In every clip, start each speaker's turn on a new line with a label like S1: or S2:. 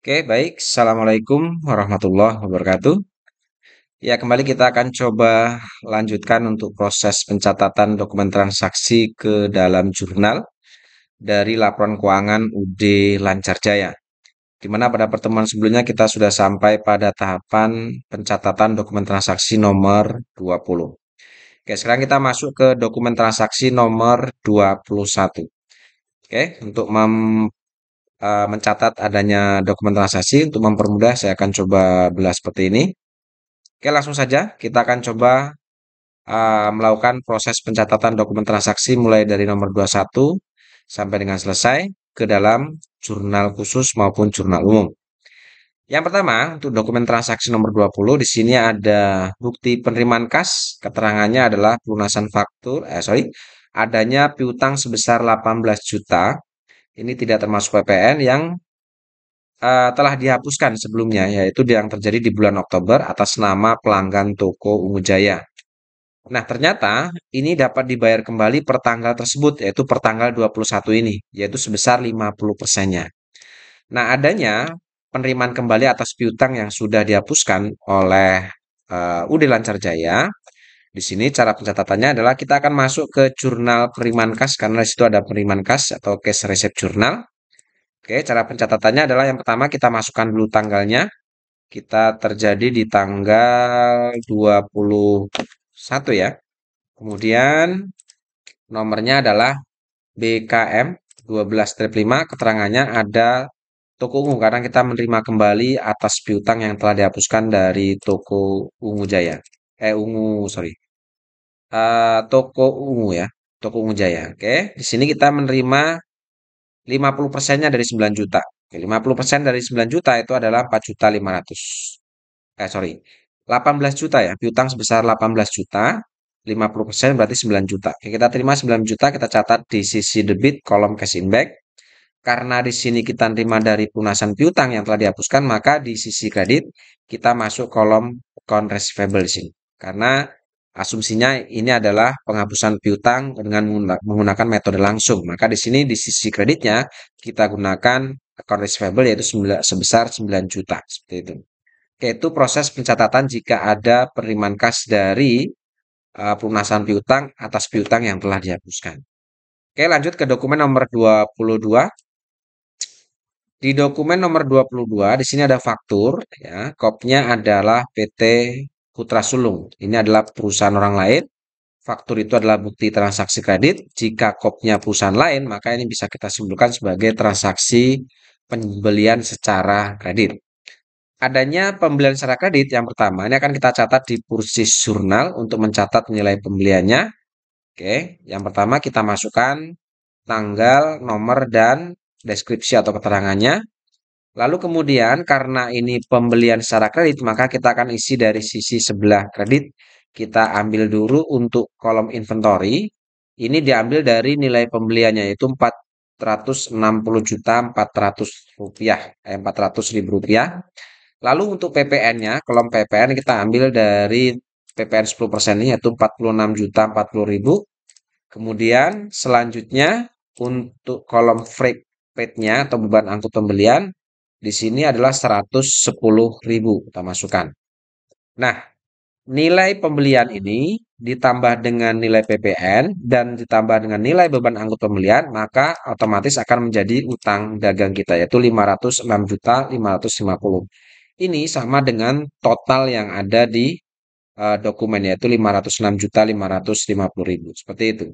S1: Oke, baik. Assalamualaikum warahmatullahi wabarakatuh. Ya, kembali kita akan coba lanjutkan untuk proses pencatatan dokumen transaksi ke dalam jurnal dari laporan keuangan UD Lancar Jaya. Di mana pada pertemuan sebelumnya kita sudah sampai pada tahapan pencatatan dokumen transaksi nomor 20. Oke, sekarang kita masuk ke dokumen transaksi nomor 21. Oke, untuk mem uh, mencatat adanya dokumen transaksi untuk mempermudah saya akan coba belah seperti ini oke langsung saja kita akan coba uh, melakukan proses pencatatan dokumen transaksi mulai dari nomor 21 sampai dengan selesai ke dalam jurnal khusus maupun jurnal umum yang pertama, untuk dokumen transaksi nomor 20, di sini ada bukti penerimaan kas, keterangannya adalah pelunasan faktur, eh sorry, adanya piutang sebesar 18 juta ini tidak termasuk PPN yang uh, telah dihapuskan sebelumnya, yaitu yang terjadi di bulan Oktober atas nama pelanggan toko Ungu Jaya. Nah, ternyata ini dapat dibayar kembali per tanggal tersebut, yaitu per tanggal 21 ini, yaitu sebesar 50 persennya. Nah, adanya penerimaan kembali atas piutang yang sudah dihapuskan oleh uh, eh, UD Lancar Jaya di sini cara pencatatannya adalah kita akan masuk ke jurnal periman kas karena di situ ada periman kas atau case resep jurnal. Oke, cara pencatatannya adalah yang pertama kita masukkan dulu tanggalnya. Kita terjadi di tanggal 21 ya. Kemudian nomornya adalah BKM 12 keterangannya ada toko ungu karena kita menerima kembali atas piutang yang telah dihapuskan dari toko ungu jaya eh ungu sorry uh, toko ungu ya toko ungu jaya oke di sini kita menerima 50 persennya dari 9 juta okay, 50 persen dari 9 juta itu adalah 4 juta 500 eh sorry 18 juta ya piutang sebesar 18 juta 50 persen berarti 9 juta oke, kita terima 9 juta kita catat di sisi debit kolom cash in back karena di sini kita terima dari pelunasan piutang yang telah dihapuskan, maka di sisi kredit kita masuk kolom account receivable di sini karena asumsinya ini adalah penghapusan piutang dengan menggunakan metode langsung. Maka di sini di sisi kreditnya kita gunakan account receivable yaitu sebesar 9 juta seperti itu. Oke, itu proses pencatatan jika ada penerimaan kas dari uh, pelunasan piutang atas piutang yang telah dihapuskan. Oke, lanjut ke dokumen nomor 22. Di dokumen nomor 22 di sini ada faktur ya. Kopnya adalah PT Putra Sulung. Ini adalah perusahaan orang lain. Faktur itu adalah bukti transaksi kredit. Jika kopnya perusahaan lain, maka ini bisa kita simpulkan sebagai transaksi pembelian secara kredit. Adanya pembelian secara kredit yang pertama, ini akan kita catat di kursi jurnal untuk mencatat nilai pembeliannya. Oke, yang pertama kita masukkan tanggal, nomor, dan deskripsi atau keterangannya. Lalu kemudian karena ini pembelian secara kredit, maka kita akan isi dari sisi sebelah kredit. Kita ambil dulu untuk kolom inventory. Ini diambil dari nilai pembeliannya yaitu 460 juta 400 rupiah, eh, 400 ribu rupiah. Lalu untuk PPN-nya, kolom PPN kita ambil dari PPN 10% ini yaitu 46 juta 40 ribu. Kemudian selanjutnya untuk kolom freight nya atau beban angkut pembelian di sini adalah 110.000 kita masukkan. Nah, nilai pembelian ini ditambah dengan nilai PPN dan ditambah dengan nilai beban angkut pembelian, maka otomatis akan menjadi utang dagang kita yaitu 506.550. Ini sama dengan total yang ada di uh, dokumen yaitu 506.550.000. Seperti itu.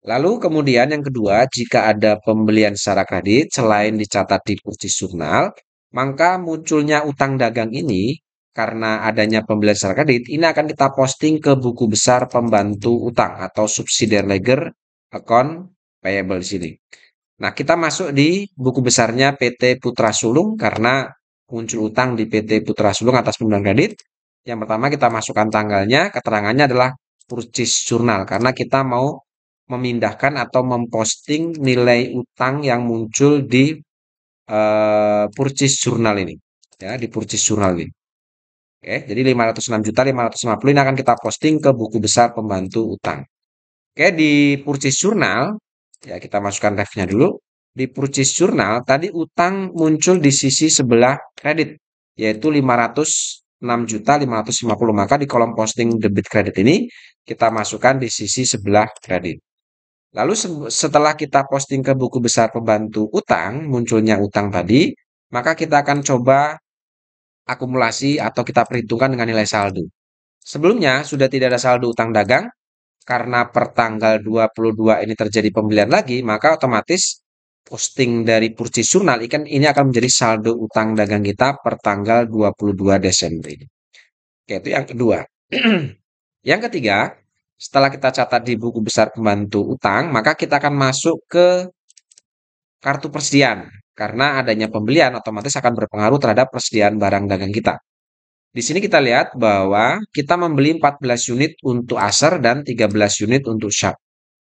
S1: Lalu kemudian yang kedua, jika ada pembelian secara kredit selain dicatat di kursi jurnal, maka munculnya utang dagang ini karena adanya pembelian secara kredit ini akan kita posting ke buku besar pembantu utang atau subsidiary ledger account payable di sini. Nah, kita masuk di buku besarnya PT Putra Sulung karena muncul utang di PT Putra Sulung atas pembelian kredit. Yang pertama kita masukkan tanggalnya, keterangannya adalah purchase jurnal karena kita mau memindahkan atau memposting nilai utang yang muncul di uh, purchase jurnal ini ya di purchase jurnal ini oke jadi 506 juta 550 ini akan kita posting ke buku besar pembantu utang oke di purchase jurnal ya kita masukkan refnya dulu di purchase jurnal tadi utang muncul di sisi sebelah kredit yaitu 506 juta 550 maka di kolom posting debit kredit ini kita masukkan di sisi sebelah kredit Lalu setelah kita posting ke buku besar pembantu utang, munculnya utang tadi, maka kita akan coba akumulasi atau kita perhitungkan dengan nilai saldo. Sebelumnya sudah tidak ada saldo utang dagang, karena per tanggal 22 ini terjadi pembelian lagi, maka otomatis posting dari purchase journal ikan ini akan menjadi saldo utang dagang kita per tanggal 22 Desember ini. Oke, itu yang kedua. yang ketiga, setelah kita catat di buku besar pembantu utang, maka kita akan masuk ke kartu persediaan. Karena adanya pembelian otomatis akan berpengaruh terhadap persediaan barang dagang kita. Di sini kita lihat bahwa kita membeli 14 unit untuk Acer dan 13 unit untuk Sharp.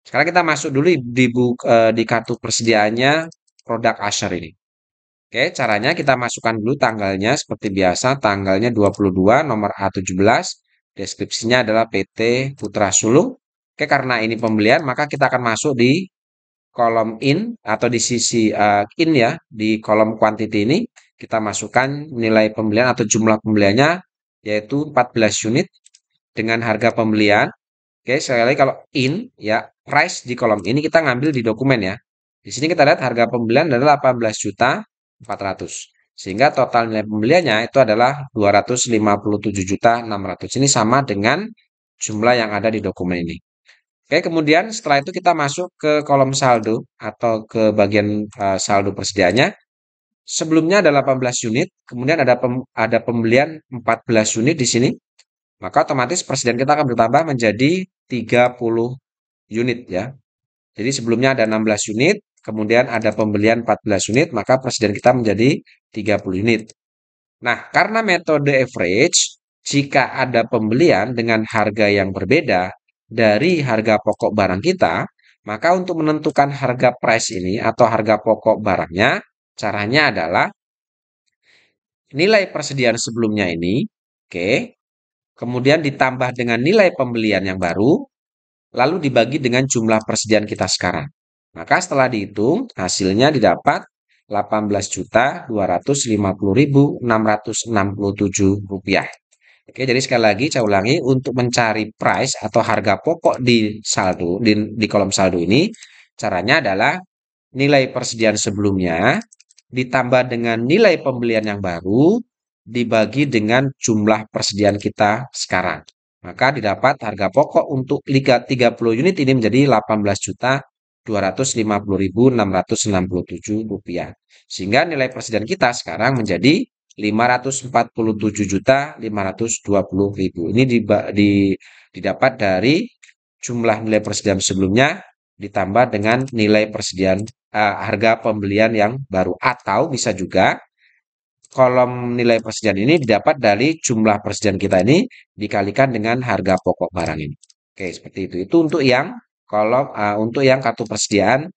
S1: Sekarang kita masuk dulu di, buku, e, di kartu persediaannya produk Acer ini. Oke, caranya kita masukkan dulu tanggalnya seperti biasa, tanggalnya 22, nomor A17, Deskripsinya adalah PT Putra Sulung. Oke, karena ini pembelian, maka kita akan masuk di kolom in atau di sisi uh, in ya, di kolom quantity ini kita masukkan nilai pembelian atau jumlah pembeliannya yaitu 14 unit dengan harga pembelian. Oke, sekali lagi kalau in ya price di kolom ini kita ngambil di dokumen ya. Di sini kita lihat harga pembelian adalah 18 juta 400. Sehingga total nilai pembeliannya itu adalah 257.600. Ini sama dengan jumlah yang ada di dokumen ini. Oke, kemudian setelah itu kita masuk ke kolom saldo atau ke bagian eh, saldo persediaannya. Sebelumnya ada 18 unit, kemudian ada pem, ada pembelian 14 unit di sini. Maka otomatis persediaan kita akan bertambah menjadi 30 unit ya. Jadi sebelumnya ada 16 unit, kemudian ada pembelian 14 unit, maka presiden kita menjadi 30 unit. Nah, karena metode average, jika ada pembelian dengan harga yang berbeda dari harga pokok barang kita, maka untuk menentukan harga price ini atau harga pokok barangnya, caranya adalah nilai persediaan sebelumnya ini, oke, okay, kemudian ditambah dengan nilai pembelian yang baru, lalu dibagi dengan jumlah persediaan kita sekarang. Maka setelah dihitung, hasilnya didapat 18.250.667 rupiah. Oke, jadi sekali lagi saya ulangi untuk mencari price atau harga pokok di saldo di, di kolom saldo ini caranya adalah nilai persediaan sebelumnya ditambah dengan nilai pembelian yang baru dibagi dengan jumlah persediaan kita sekarang. Maka didapat harga pokok untuk 30 unit ini menjadi 18 juta 250.667 rupiah. Sehingga nilai persediaan kita sekarang menjadi 547.520.000. Ini didapat dari jumlah nilai persediaan sebelumnya ditambah dengan nilai persediaan uh, harga pembelian yang baru atau bisa juga kolom nilai persediaan ini didapat dari jumlah persediaan kita ini dikalikan dengan harga pokok barang ini. Oke, seperti itu. Itu untuk yang kolom uh, untuk yang kartu persediaan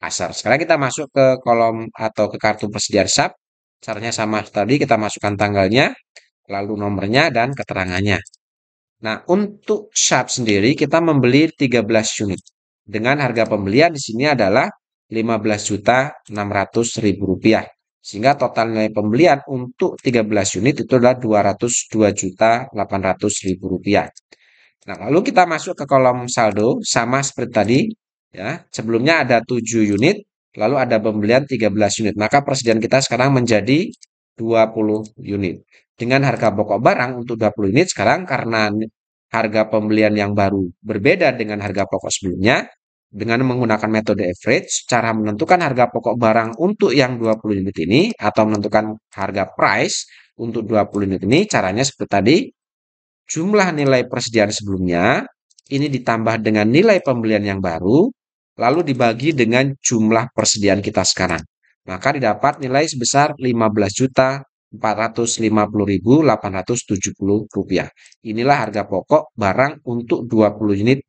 S1: asar, Sekarang kita masuk ke kolom atau ke kartu persediaan sub. Caranya sama tadi, kita masukkan tanggalnya, lalu nomornya dan keterangannya. Nah, untuk sub sendiri kita membeli 13 unit. Dengan harga pembelian di sini adalah Rp15.600.000. Sehingga total nilai pembelian untuk 13 unit itu adalah Rp202.800.000. Nah, lalu kita masuk ke kolom saldo sama seperti tadi ya. Sebelumnya ada 7 unit, lalu ada pembelian 13 unit. Maka persediaan kita sekarang menjadi 20 unit. Dengan harga pokok barang untuk 20 unit sekarang karena harga pembelian yang baru berbeda dengan harga pokok sebelumnya, dengan menggunakan metode average, cara menentukan harga pokok barang untuk yang 20 unit ini atau menentukan harga price untuk 20 unit ini caranya seperti tadi jumlah nilai persediaan sebelumnya ini ditambah dengan nilai pembelian yang baru, lalu dibagi dengan jumlah persediaan kita sekarang. Maka didapat nilai sebesar juta 15.450.870 rupiah. Inilah harga pokok barang untuk 20 unit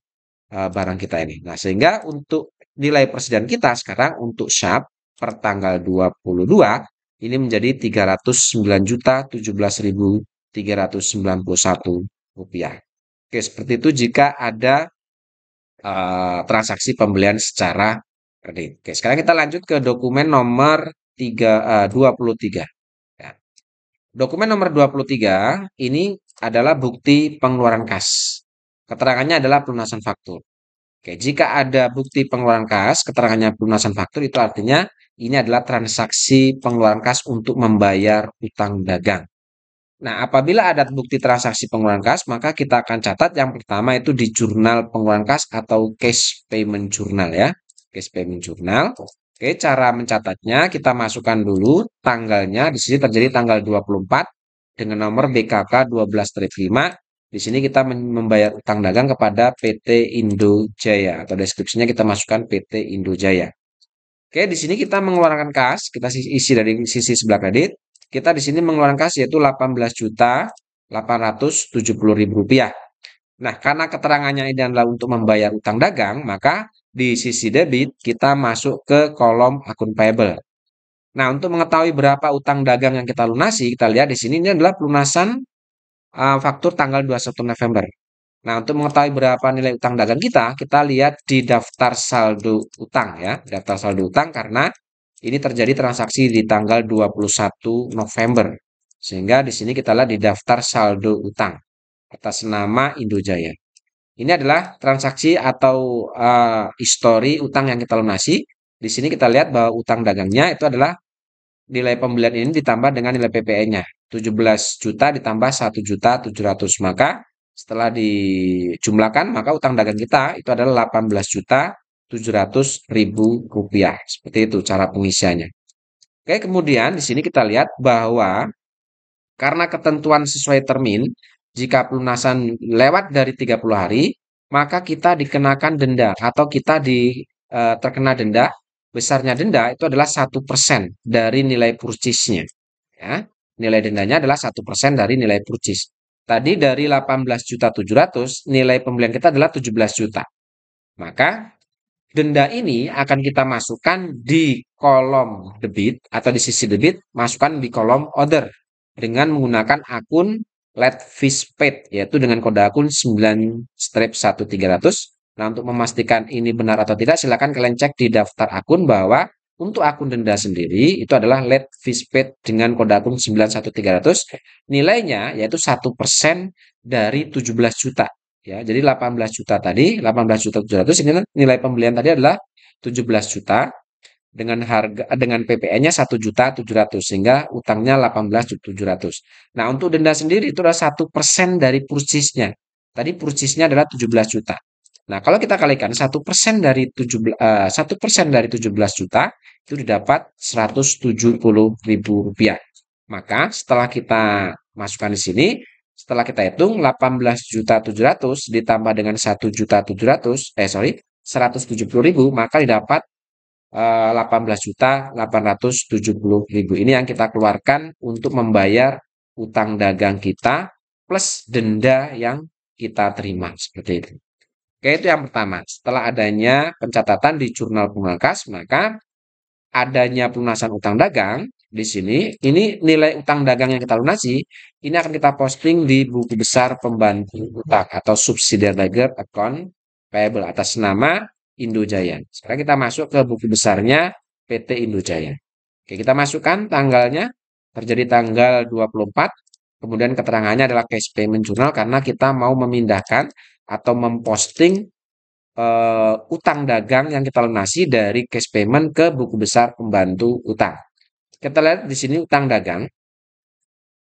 S1: e, barang kita ini. Nah, sehingga untuk nilai persediaan kita sekarang untuk SHAP per tanggal 22 ini menjadi juta 391 rupiah. Oke, seperti itu jika ada uh, transaksi pembelian secara kredit. Oke, sekarang kita lanjut ke dokumen nomor 3, uh, 23. Ya. Dokumen nomor 23 ini adalah bukti pengeluaran kas. Keterangannya adalah pelunasan faktur. Oke, jika ada bukti pengeluaran kas, keterangannya pelunasan faktur itu artinya ini adalah transaksi pengeluaran kas untuk membayar utang dagang. Nah, apabila ada bukti transaksi pengeluaran kas, maka kita akan catat yang pertama itu di jurnal pengeluaran kas atau cash payment journal ya. Cash payment journal. Oke, cara mencatatnya kita masukkan dulu tanggalnya. Di sini terjadi tanggal 24 dengan nomor BKK 12-5. Di sini kita membayar utang dagang kepada PT Indo Jaya atau deskripsinya kita masukkan PT Indo Jaya. Oke, di sini kita mengeluarkan kas, kita isi dari sisi sebelah kredit kita di sini mengeluarkan kas yaitu 18 juta 870 ribu rupiah. Nah, karena keterangannya ini adalah untuk membayar utang dagang, maka di sisi debit kita masuk ke kolom akun payable. Nah, untuk mengetahui berapa utang dagang yang kita lunasi, kita lihat di sini ini adalah pelunasan uh, faktur tanggal 21 November. Nah, untuk mengetahui berapa nilai utang dagang kita, kita lihat di daftar saldo utang ya, daftar saldo utang karena ini terjadi transaksi di tanggal 21 November. Sehingga di sini kita lihat di daftar saldo utang atas nama Indojaya. Ini adalah transaksi atau uh, histori utang yang kita lunasi. Di sini kita lihat bahwa utang dagangnya itu adalah nilai pembelian ini ditambah dengan nilai PPN-nya. 17 juta ditambah 1 juta 700 maka setelah dijumlahkan maka utang dagang kita itu adalah 18 juta 700 ribu rupiah. Seperti itu cara pengisiannya. Oke, kemudian di sini kita lihat bahwa karena ketentuan sesuai termin, jika pelunasan lewat dari 30 hari, maka kita dikenakan denda atau kita di e, terkena denda. Besarnya denda itu adalah satu persen dari nilai purchase-nya. Ya, nilai dendanya adalah satu persen dari nilai purchase. Tadi dari 18 juta ratus nilai pembelian kita adalah 17 juta. Maka denda ini akan kita masukkan di kolom debit atau di sisi debit, masukkan di kolom order dengan menggunakan akun let fees paid yaitu dengan kode akun 9 strip 1300. Nah, untuk memastikan ini benar atau tidak silakan kalian cek di daftar akun bahwa untuk akun denda sendiri itu adalah let fees paid dengan kode akun 91300 nilainya yaitu 1% dari 17 juta Ya, jadi 18 juta tadi, 18 juta 700 ini nilai pembelian tadi adalah 17 juta dengan harga dengan PPN-nya 1 juta 700 sehingga utangnya 18 juta 700. Nah, untuk denda sendiri itu adalah 1% dari purchase-nya. Tadi purchase-nya adalah 17 juta. Nah, kalau kita kalikan 1% dari 17 persen dari 17 eh, juta itu didapat 170.000 rupiah. Maka setelah kita masukkan di sini setelah kita hitung 18.700 ditambah dengan 1.700 eh sorry 170.000 maka didapat eh, uh, 18.870.000. Ini yang kita keluarkan untuk membayar utang dagang kita plus denda yang kita terima seperti itu. Oke, itu yang pertama. Setelah adanya pencatatan di jurnal pemangkas, maka adanya pelunasan utang dagang di sini, ini nilai utang dagang yang kita lunasi, ini akan kita posting di buku besar pembantu utang atau subsidiary ledger account payable atas nama Indojaya. Sekarang kita masuk ke buku besarnya PT Indojaya. Oke, kita masukkan tanggalnya, terjadi tanggal 24, kemudian keterangannya adalah cash payment journal karena kita mau memindahkan atau memposting uh, utang dagang yang kita lunasi dari cash payment ke buku besar pembantu utang. Kita lihat di sini utang dagang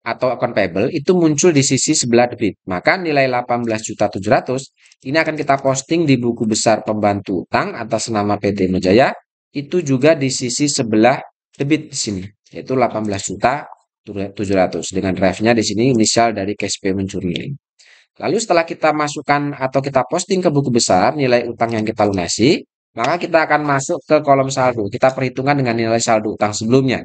S1: atau account payable itu muncul di sisi sebelah debit. Maka nilai 18.700 ini akan kita posting di buku besar pembantu utang atas nama PT Mejaya itu juga di sisi sebelah debit di sini yaitu 18.700 juta 700 dengan refnya di sini inisial dari KSP payment Lalu setelah kita masukkan atau kita posting ke buku besar nilai utang yang kita lunasi, maka kita akan masuk ke kolom saldo. Kita perhitungkan dengan nilai saldo utang sebelumnya.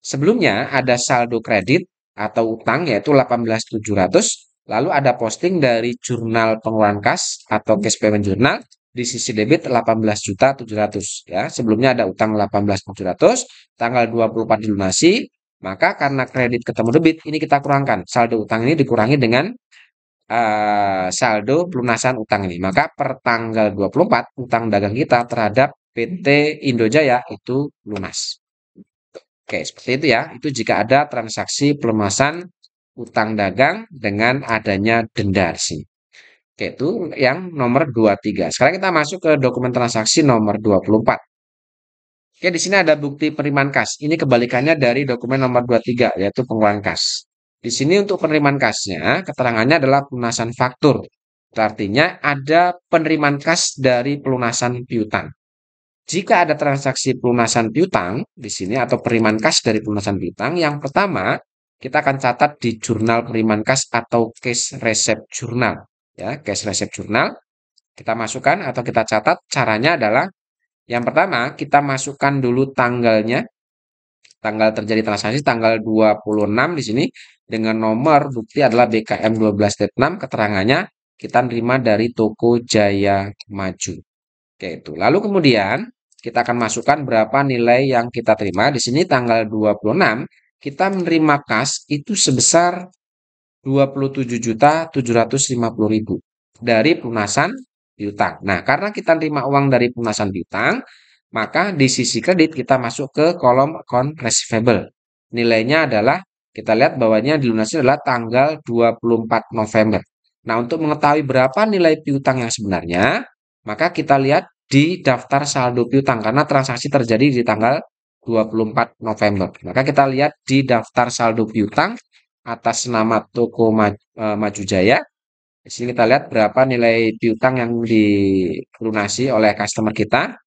S1: Sebelumnya ada saldo kredit atau utang yaitu 18.700, lalu ada posting dari jurnal pengeluaran kas atau cash payment jurnal di sisi debit 18.700 ya. Sebelumnya ada utang 18.700, tanggal 24 dilunasi, maka karena kredit ketemu debit ini kita kurangkan. Saldo utang ini dikurangi dengan uh, saldo pelunasan utang ini. Maka per tanggal 24 utang dagang kita terhadap PT Indojaya itu lunas. Oke, seperti itu ya. Itu jika ada transaksi pelemasan utang dagang dengan adanya denda sih. Oke, itu yang nomor 23. Sekarang kita masuk ke dokumen transaksi nomor 24. Oke, di sini ada bukti penerimaan kas. Ini kebalikannya dari dokumen nomor 23, yaitu pengeluaran kas. Di sini untuk penerimaan kasnya, keterangannya adalah pelunasan faktur. Artinya ada penerimaan kas dari pelunasan piutang. Jika ada transaksi pelunasan piutang di sini atau periman kas dari pelunasan piutang, yang pertama kita akan catat di jurnal periman kas atau case resep jurnal. Ya, case resep jurnal kita masukkan atau kita catat caranya adalah yang pertama kita masukkan dulu tanggalnya tanggal terjadi transaksi tanggal 26 di sini dengan nomor bukti adalah BKM 6 keterangannya kita terima dari toko Jaya Maju. Oke itu. Lalu kemudian kita akan masukkan berapa nilai yang kita terima. Di sini tanggal 26 kita menerima kas itu sebesar 27.750.000 dari pelunasan piutang. Nah, karena kita terima uang dari pelunasan piutang, maka di sisi kredit kita masuk ke kolom account receivable. Nilainya adalah kita lihat bawahnya dilunasi adalah tanggal 24 November. Nah, untuk mengetahui berapa nilai piutang yang sebenarnya, maka kita lihat di daftar saldo piutang karena transaksi terjadi di tanggal 24 November. Maka kita lihat di daftar saldo piutang atas nama toko e, Maju Jaya. Di sini kita lihat berapa nilai piutang yang dilunasi oleh customer kita.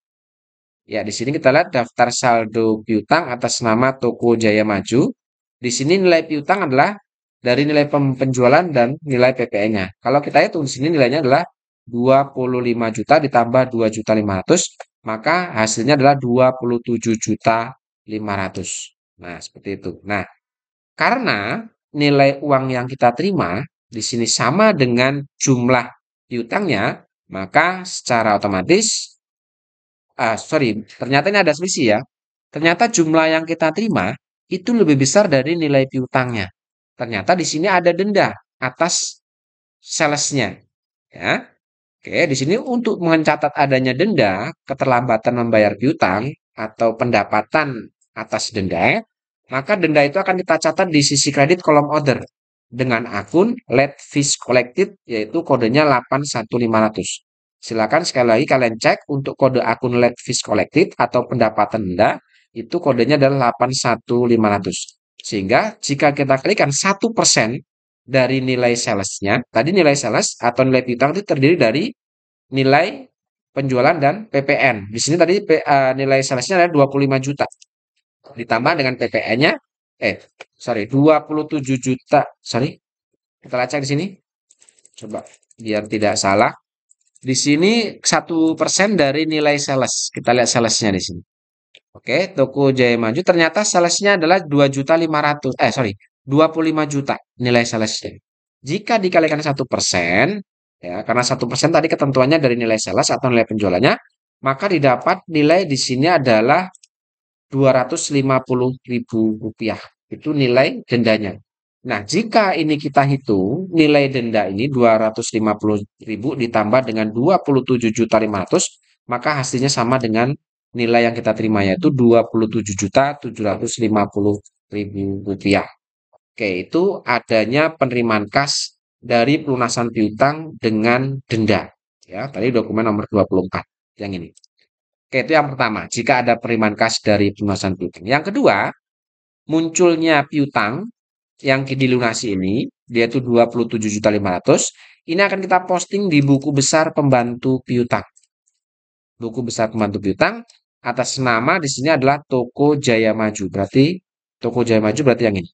S1: Ya, di sini kita lihat daftar saldo piutang atas nama toko Jaya Maju. Di sini nilai piutang adalah dari nilai penjualan dan nilai PPN-nya. Kalau kita hitung di sini nilainya adalah 25 juta ditambah 2 juta 500 maka hasilnya adalah 27 juta 500 nah seperti itu nah karena nilai uang yang kita terima di sini sama dengan jumlah piutangnya maka secara otomatis uh, sorry ternyata ini ada selisih ya ternyata jumlah yang kita terima itu lebih besar dari nilai piutangnya ternyata di sini ada denda atas salesnya ya Oke, di sini untuk mencatat adanya denda, keterlambatan membayar piutang, atau pendapatan atas denda, maka denda itu akan kita catat di sisi kredit kolom order dengan akun let fees collected yaitu kodenya 81500. Silakan sekali lagi kalian cek untuk kode akun let fees collected atau pendapatan denda itu kodenya adalah 81500. Sehingga jika kita klikkan 1% dari nilai salesnya. Tadi nilai sales atau nilai piutang itu terdiri dari nilai penjualan dan PPN. Di sini tadi eh, nilai salesnya adalah 25 juta. Ditambah dengan PPN-nya, eh, sorry, 27 juta. Sorry, kita lacak di sini. Coba, biar tidak salah. Di sini satu persen dari nilai sales. Kita lihat salesnya di sini. Oke, toko Jaya Maju ternyata salesnya adalah 2.500 eh sorry, 25 juta nilai salesnya. Jika dikalikan satu persen, ya karena satu persen tadi ketentuannya dari nilai sales atau nilai penjualannya, maka didapat nilai di sini adalah 250 ribu rupiah. Itu nilai dendanya. Nah, jika ini kita hitung, nilai denda ini ribu ditambah dengan juta ratus, maka hasilnya sama dengan nilai yang kita terima yaitu juta ribu rupiah. Oke, itu adanya penerimaan kas dari pelunasan piutang dengan denda. Ya, tadi dokumen nomor 24 yang ini. Oke, itu yang pertama, jika ada penerimaan kas dari pelunasan piutang. Yang kedua, munculnya piutang yang dilunasi ini, dia itu 27.500, ini akan kita posting di buku besar pembantu piutang. Buku besar pembantu piutang atas nama di sini adalah Toko Jaya Maju. Berarti Toko Jaya Maju berarti yang ini.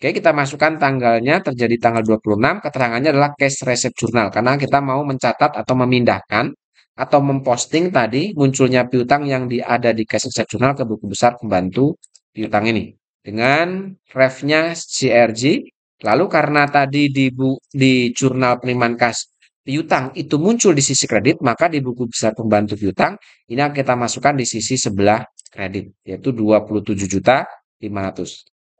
S1: Oke, kita masukkan tanggalnya terjadi tanggal 26, keterangannya adalah case resep jurnal karena kita mau mencatat atau memindahkan atau memposting tadi munculnya piutang yang ada di case resep jurnal ke buku besar pembantu piutang ini dengan refnya CRG. Lalu karena tadi di bu, di jurnal penerimaan kas piutang itu muncul di sisi kredit, maka di buku besar pembantu piutang ini yang kita masukkan di sisi sebelah kredit yaitu 27 juta 500.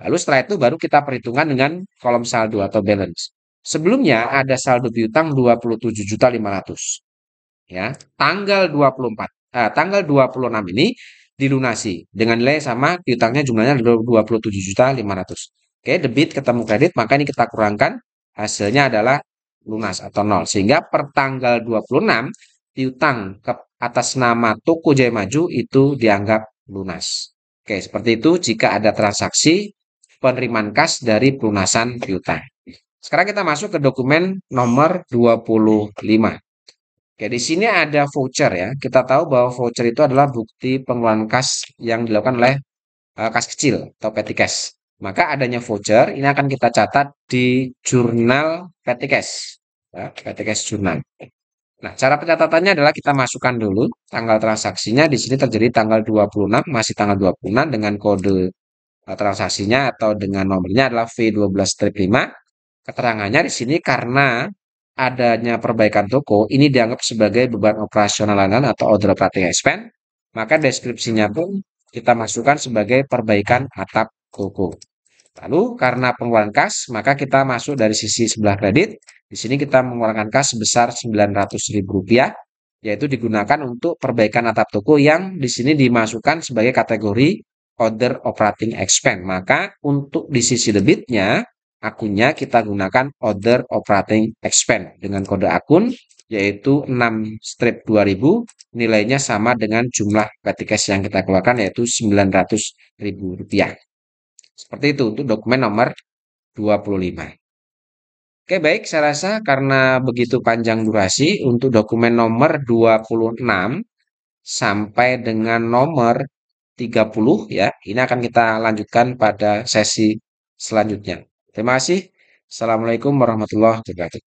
S1: Lalu setelah itu baru kita perhitungan dengan kolom saldo atau balance. Sebelumnya ada saldo piutang 27.500. Ya, tanggal 24 eh, tanggal 26 ini dilunasi dengan nilai sama piutangnya jumlahnya 27.500. Oke, debit ketemu kredit, maka ini kita kurangkan hasilnya adalah lunas atau nol. Sehingga per tanggal 26 piutang ke atas nama toko Jaya Maju itu dianggap lunas. Oke, seperti itu jika ada transaksi penerimaan kas dari pelunasan piutang. Sekarang kita masuk ke dokumen nomor 25. Oke, di sini ada voucher ya. Kita tahu bahwa voucher itu adalah bukti pengeluaran kas yang dilakukan oleh uh, kas kecil atau petty cash. Maka adanya voucher ini akan kita catat di jurnal petty cash. Ya, petty cash jurnal. Nah, cara pencatatannya adalah kita masukkan dulu tanggal transaksinya. Di sini terjadi tanggal 26, masih tanggal 26 dengan kode Eh, transaksinya atau dengan nomornya adalah V12-5. Keterangannya di sini karena adanya perbaikan toko ini dianggap sebagai beban operasional langganan atau order operating expense, maka deskripsinya pun kita masukkan sebagai perbaikan atap toko. Lalu karena pengeluaran kas, maka kita masuk dari sisi sebelah kredit. Di sini kita mengeluarkan kas sebesar Rp900.000 yaitu digunakan untuk perbaikan atap toko yang di sini dimasukkan sebagai kategori other operating expense. Maka untuk di sisi debitnya, akunnya kita gunakan other operating expense dengan kode akun yaitu 6 strip 2000 nilainya sama dengan jumlah petty cash yang kita keluarkan yaitu 900 ribu rupiah. Seperti itu untuk dokumen nomor 25. Oke baik, saya rasa karena begitu panjang durasi untuk dokumen nomor 26 sampai dengan nomor 30 ya. Ini akan kita lanjutkan pada sesi selanjutnya. Terima kasih. Assalamualaikum warahmatullahi wabarakatuh.